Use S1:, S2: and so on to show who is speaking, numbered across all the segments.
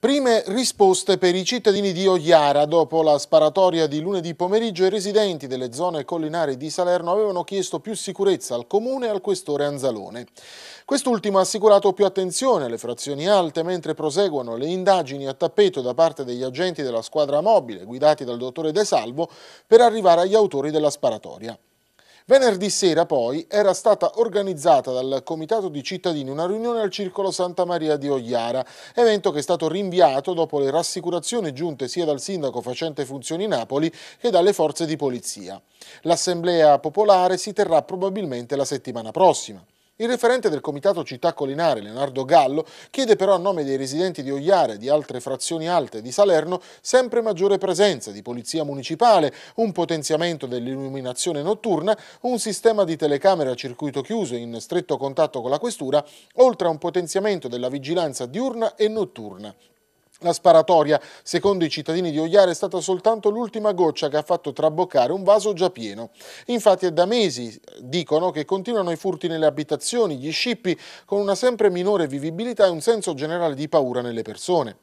S1: Prime risposte per i cittadini di Oiara. Dopo la sparatoria di lunedì pomeriggio, i residenti delle zone collinari di Salerno avevano chiesto più sicurezza al comune e al questore Anzalone. Quest'ultimo ha assicurato più attenzione alle frazioni alte mentre proseguono le indagini a tappeto da parte degli agenti della squadra mobile guidati dal dottore De Salvo per arrivare agli autori della sparatoria. Venerdì sera poi era stata organizzata dal Comitato di Cittadini una riunione al Circolo Santa Maria di Ogliara, evento che è stato rinviato dopo le rassicurazioni giunte sia dal sindaco facente funzioni Napoli che dalle forze di polizia. L'assemblea popolare si terrà probabilmente la settimana prossima. Il referente del comitato città collinare, Leonardo Gallo, chiede però a nome dei residenti di Oiare e di altre frazioni alte di Salerno sempre maggiore presenza di polizia municipale, un potenziamento dell'illuminazione notturna, un sistema di telecamere a circuito chiuso in stretto contatto con la questura, oltre a un potenziamento della vigilanza diurna e notturna. La sparatoria, secondo i cittadini di Ogliare, è stata soltanto l'ultima goccia che ha fatto traboccare un vaso già pieno. Infatti è da mesi, dicono, che continuano i furti nelle abitazioni, gli scippi, con una sempre minore vivibilità e un senso generale di paura nelle persone.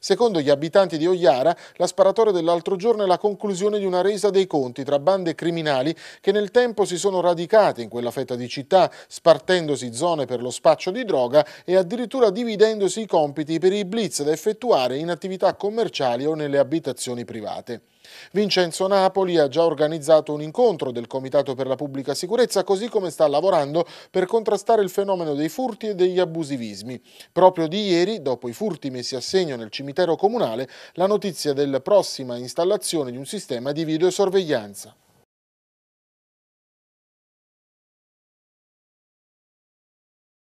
S1: Secondo gli abitanti di Oiara, la sparatoria dell'altro giorno è la conclusione di una resa dei conti tra bande criminali che nel tempo si sono radicate in quella fetta di città, spartendosi zone per lo spaccio di droga e addirittura dividendosi i compiti per i blitz da effettuare in attività commerciali o nelle abitazioni private. Vincenzo Napoli ha già organizzato un incontro del Comitato per la Pubblica Sicurezza, così come sta lavorando per contrastare il fenomeno dei furti e degli abusivismi. Proprio di ieri, dopo i furti messi a segno nel cimitero comunale, la notizia della prossima installazione di un sistema di videosorveglianza.